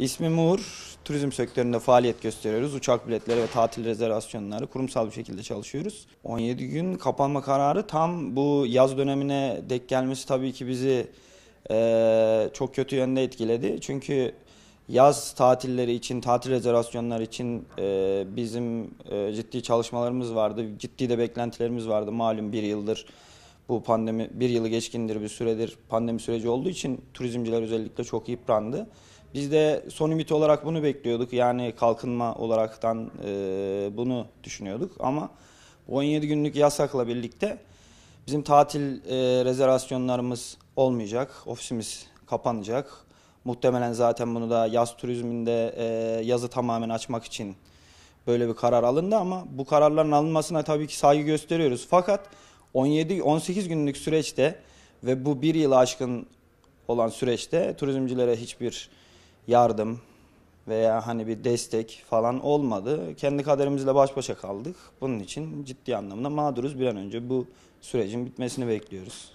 İsmim Uğur, turizm sektöründe faaliyet gösteriyoruz. Uçak biletleri ve tatil rezervasyonları kurumsal bir şekilde çalışıyoruz. 17 gün kapanma kararı tam bu yaz dönemine denk gelmesi tabii ki bizi e, çok kötü yönde etkiledi. Çünkü yaz tatilleri için, tatil rezervasyonları için e, bizim e, ciddi çalışmalarımız vardı. Ciddi de beklentilerimiz vardı malum bir yıldır bu pandemi bir yılı geçkindir bir süredir pandemi süreci olduğu için turizmciler özellikle çok yıprandı. Biz de son ümit olarak bunu bekliyorduk. Yani kalkınma olaraktan e, bunu düşünüyorduk. Ama 17 günlük yasakla birlikte bizim tatil e, rezervasyonlarımız olmayacak. Ofisimiz kapanacak. Muhtemelen zaten bunu da yaz turizminde e, yazı tamamen açmak için böyle bir karar alındı ama bu kararların alınmasına tabii ki saygı gösteriyoruz. Fakat 17-18 günlük süreçte ve bu bir yıl aşkın olan süreçte turizmcilere hiçbir yardım veya hani bir destek falan olmadı. Kendi kaderimizle baş başa kaldık. Bunun için ciddi anlamda mağduruz. Bir an önce bu sürecin bitmesini bekliyoruz.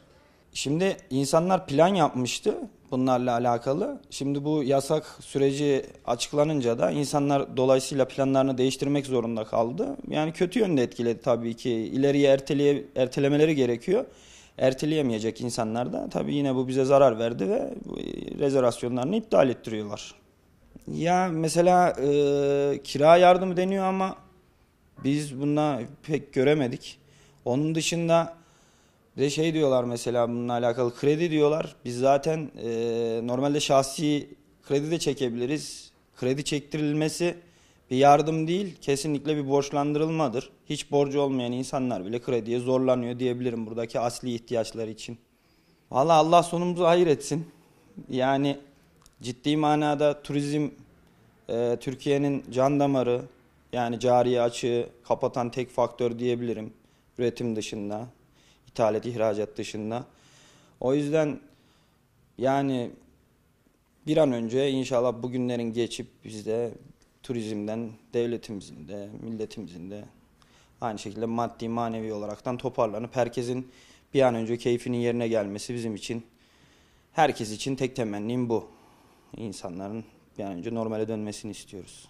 Şimdi insanlar plan yapmıştı bunlarla alakalı. Şimdi bu yasak süreci açıklanınca da insanlar dolayısıyla planlarını değiştirmek zorunda kaldı. Yani kötü yönde etkiledi tabii ki. İleriye erteleye, ertelemeleri gerekiyor erteleyemeyecek insanlar da tabii yine bu bize zarar verdi ve e, rezervasyonlarını iptal ettiriyorlar. Ya mesela e, kira yardımı deniyor ama biz buna pek göremedik. Onun dışında de şey diyorlar mesela bununla alakalı kredi diyorlar. Biz zaten e, normalde şahsi kredi de çekebiliriz. Kredi çektirilmesi bir yardım değil, kesinlikle bir borçlandırılmadır. Hiç borcu olmayan insanlar bile krediye zorlanıyor diyebilirim buradaki asli ihtiyaçları için. Valla Allah sonumuzu hayır etsin. Yani ciddi manada turizm e, Türkiye'nin can damarı yani cari açığı kapatan tek faktör diyebilirim. Üretim dışında, ithalat ihracat dışında. O yüzden yani bir an önce inşallah bugünlerin geçip bizde turizmden devletimizin de milletimizin de aynı şekilde maddi manevi olaraktan toparlanıp herkesin bir an önce keyfinin yerine gelmesi bizim için herkes için tek temennim bu. İnsanların bir an önce normale dönmesini istiyoruz.